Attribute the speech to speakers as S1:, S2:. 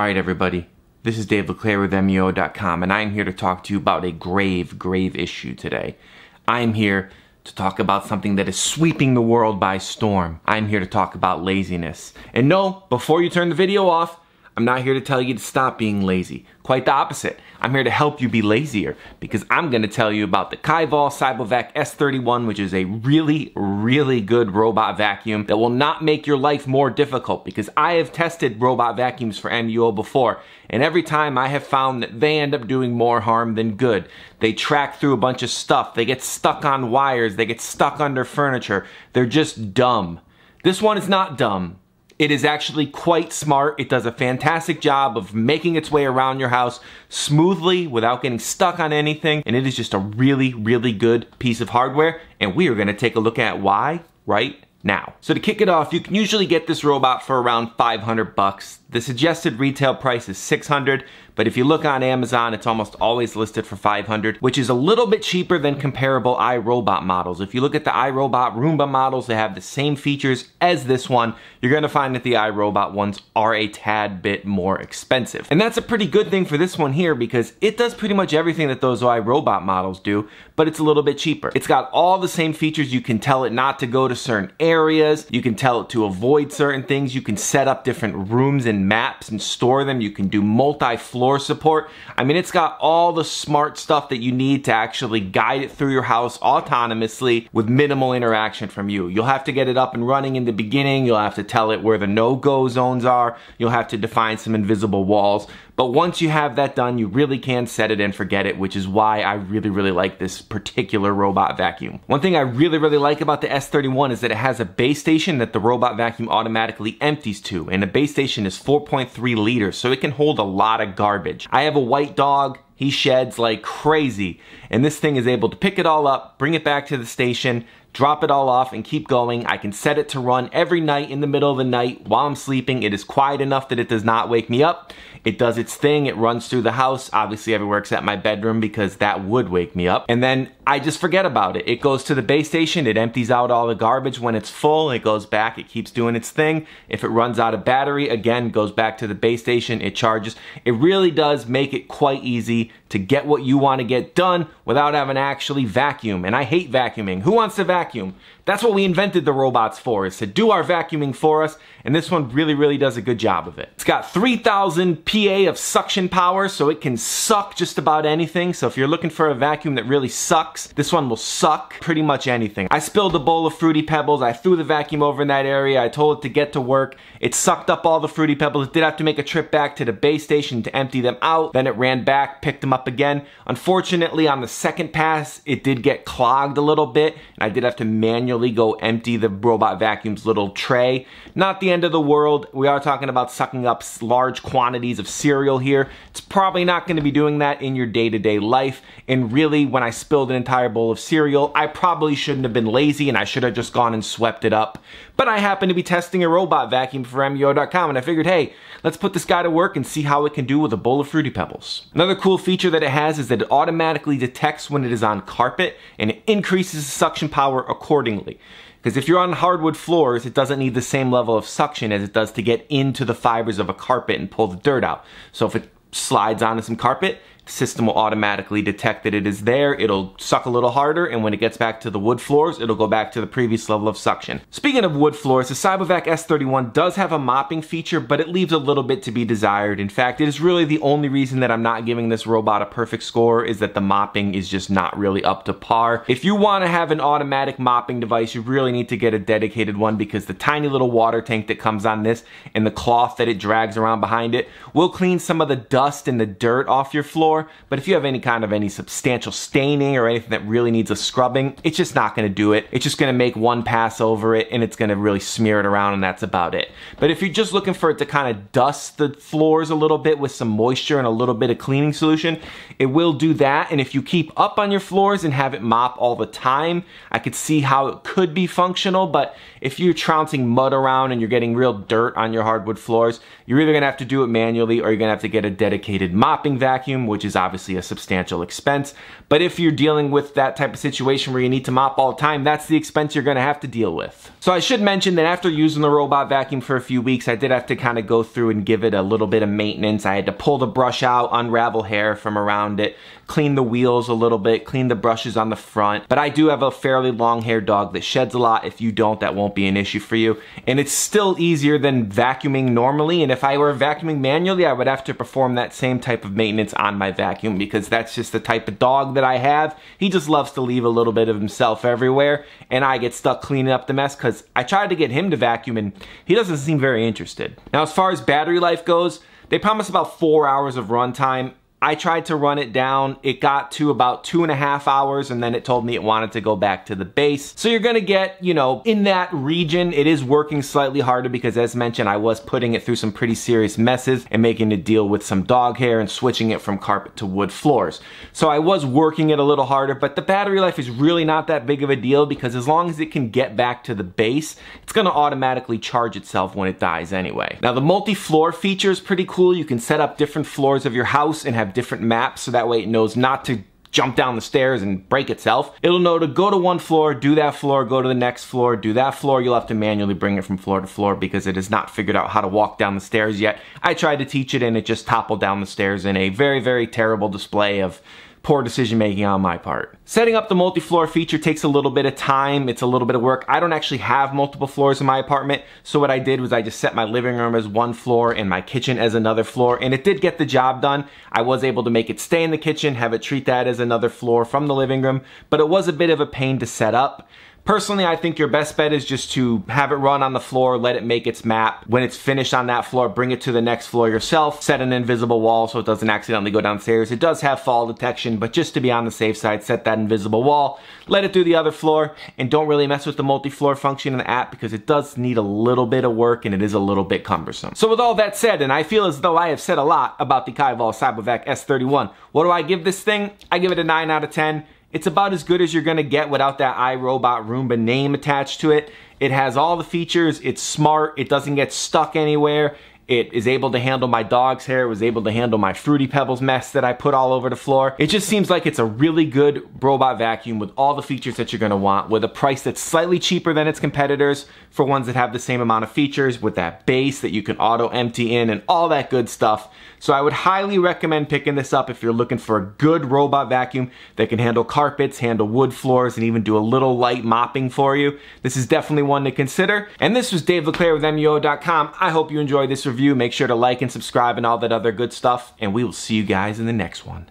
S1: Alright everybody, this is Dave LeClaire with MEO.com and I am here to talk to you about a grave, grave issue today. I am here to talk about something that is sweeping the world by storm. I'm here to talk about laziness. And no, before you turn the video off, I'm not here to tell you to stop being lazy. Quite the opposite. I'm here to help you be lazier because I'm going to tell you about the Kaival Cybovac S31, which is a really, really good robot vacuum that will not make your life more difficult because I have tested robot vacuums for MUO before, and every time I have found that they end up doing more harm than good. They track through a bunch of stuff, they get stuck on wires, they get stuck under furniture. They're just dumb. This one is not dumb. It is actually quite smart. It does a fantastic job of making its way around your house smoothly without getting stuck on anything. And it is just a really, really good piece of hardware. And we are gonna take a look at why right now. So to kick it off, you can usually get this robot for around 500 bucks. The suggested retail price is 600, but if you look on Amazon, it's almost always listed for 500, which is a little bit cheaper than comparable iRobot models. If you look at the iRobot Roomba models, they have the same features as this one. You're gonna find that the iRobot ones are a tad bit more expensive. And that's a pretty good thing for this one here because it does pretty much everything that those iRobot models do, but it's a little bit cheaper. It's got all the same features. You can tell it not to go to certain areas areas. You can tell it to avoid certain things. You can set up different rooms and maps and store them. You can do multi-floor support. I mean, it's got all the smart stuff that you need to actually guide it through your house autonomously with minimal interaction from you. You'll have to get it up and running in the beginning. You'll have to tell it where the no-go zones are. You'll have to define some invisible walls. But once you have that done, you really can set it and forget it, which is why I really, really like this particular robot vacuum. One thing I really, really like about the S31 is that it has a base station that the robot vacuum automatically empties to, and the base station is 4.3 liters, so it can hold a lot of garbage. I have a white dog, he sheds like crazy, and this thing is able to pick it all up, bring it back to the station, drop it all off and keep going. I can set it to run every night in the middle of the night while I'm sleeping. It is quiet enough that it does not wake me up. It does its thing, it runs through the house, obviously everywhere except my bedroom because that would wake me up. And then I just forget about it. It goes to the base station, it empties out all the garbage when it's full, it goes back, it keeps doing its thing. If it runs out of battery, again, goes back to the base station, it charges. It really does make it quite easy to get what you want to get done without having to actually vacuum. And I hate vacuuming. Who wants to vacuum? That's what we invented the robots for, is to do our vacuuming for us, and this one really, really does a good job of it. It's got 3,000 PA of suction power, so it can suck just about anything. So if you're looking for a vacuum that really sucks, this one will suck pretty much anything. I spilled a bowl of Fruity Pebbles, I threw the vacuum over in that area, I told it to get to work, it sucked up all the Fruity Pebbles, it did have to make a trip back to the base station to empty them out, then it ran back, picked them up again. Unfortunately, on the second pass, it did get clogged a little bit, and I did have to manually literally go empty the robot vacuum's little tray. Not the end of the world. We are talking about sucking up large quantities of cereal here. It's probably not gonna be doing that in your day-to-day -day life. And really, when I spilled an entire bowl of cereal, I probably shouldn't have been lazy and I should have just gone and swept it up. But I happen to be testing a robot vacuum for MUO.com and I figured, hey, let's put this guy to work and see how it can do with a bowl of Fruity Pebbles. Another cool feature that it has is that it automatically detects when it is on carpet and it increases the suction power accordingly. Because if you're on hardwood floors, it doesn't need the same level of suction as it does to get into the fibers of a carpet and pull the dirt out. So if it slides onto some carpet, system will automatically detect that it is there. It'll suck a little harder, and when it gets back to the wood floors, it'll go back to the previous level of suction. Speaking of wood floors, the CyboVac S31 does have a mopping feature, but it leaves a little bit to be desired. In fact, it is really the only reason that I'm not giving this robot a perfect score is that the mopping is just not really up to par. If you want to have an automatic mopping device, you really need to get a dedicated one because the tiny little water tank that comes on this and the cloth that it drags around behind it will clean some of the dust and the dirt off your floor anymore, but if you have any kind of any substantial staining or anything that really needs a scrubbing, it's just not gonna do it. It's just gonna make one pass over it and it's gonna really smear it around and that's about it. But if you're just looking for it to kind of dust the floors a little bit with some moisture and a little bit of cleaning solution, it will do that. And if you keep up on your floors and have it mop all the time, I could see how it could be functional, but if you're trouncing mud around and you're getting real dirt on your hardwood floors, you're either gonna have to do it manually or you're gonna have to get a dedicated mopping vacuum, which which is obviously a substantial expense. But if you're dealing with that type of situation where you need to mop all the time, that's the expense you're gonna have to deal with. So I should mention that after using the robot vacuum for a few weeks, I did have to kind of go through and give it a little bit of maintenance. I had to pull the brush out, unravel hair from around it, clean the wheels a little bit, clean the brushes on the front. But I do have a fairly long haired dog that sheds a lot. If you don't, that won't be an issue for you. And it's still easier than vacuuming normally. And if I were vacuuming manually, I would have to perform that same type of maintenance on my my vacuum because that's just the type of dog that I have. He just loves to leave a little bit of himself everywhere and I get stuck cleaning up the mess because I tried to get him to vacuum and he doesn't seem very interested. Now as far as battery life goes, they promise about four hours of runtime. I tried to run it down. It got to about two and a half hours and then it told me it wanted to go back to the base. So you're gonna get, you know, in that region, it is working slightly harder because as mentioned, I was putting it through some pretty serious messes and making it deal with some dog hair and switching it from carpet to wood floors. So I was working it a little harder, but the battery life is really not that big of a deal because as long as it can get back to the base, it's gonna automatically charge itself when it dies anyway. Now the multi-floor feature is pretty cool. You can set up different floors of your house and have have different maps so that way it knows not to jump down the stairs and break itself. It'll know to go to one floor, do that floor, go to the next floor, do that floor. You'll have to manually bring it from floor to floor because it has not figured out how to walk down the stairs yet. I tried to teach it and it just toppled down the stairs in a very, very terrible display of poor decision making on my part. Setting up the multi-floor feature takes a little bit of time, it's a little bit of work. I don't actually have multiple floors in my apartment, so what I did was I just set my living room as one floor and my kitchen as another floor, and it did get the job done. I was able to make it stay in the kitchen, have it treat that as another floor from the living room, but it was a bit of a pain to set up. Personally, I think your best bet is just to have it run on the floor, let it make its map. When it's finished on that floor, bring it to the next floor yourself, set an invisible wall so it doesn't accidentally go downstairs. It does have fall detection, but just to be on the safe side, set that invisible wall, let it do the other floor, and don't really mess with the multi-floor function in the app because it does need a little bit of work and it is a little bit cumbersome. So with all that said, and I feel as though I have said a lot about the Kaival Cybervac S31, what do I give this thing? I give it a 9 out of 10. It's about as good as you're gonna get without that iRobot Roomba name attached to it. It has all the features, it's smart, it doesn't get stuck anywhere, it is able to handle my dog's hair, it was able to handle my Fruity Pebbles mess that I put all over the floor. It just seems like it's a really good robot vacuum with all the features that you're gonna want, with a price that's slightly cheaper than its competitors for ones that have the same amount of features, with that base that you can auto empty in and all that good stuff. So I would highly recommend picking this up if you're looking for a good robot vacuum that can handle carpets, handle wood floors, and even do a little light mopping for you. This is definitely one to consider. And this was Dave LeClaire with MUO.com. I hope you enjoyed this review. Make sure to like and subscribe and all that other good stuff. And we will see you guys in the next one.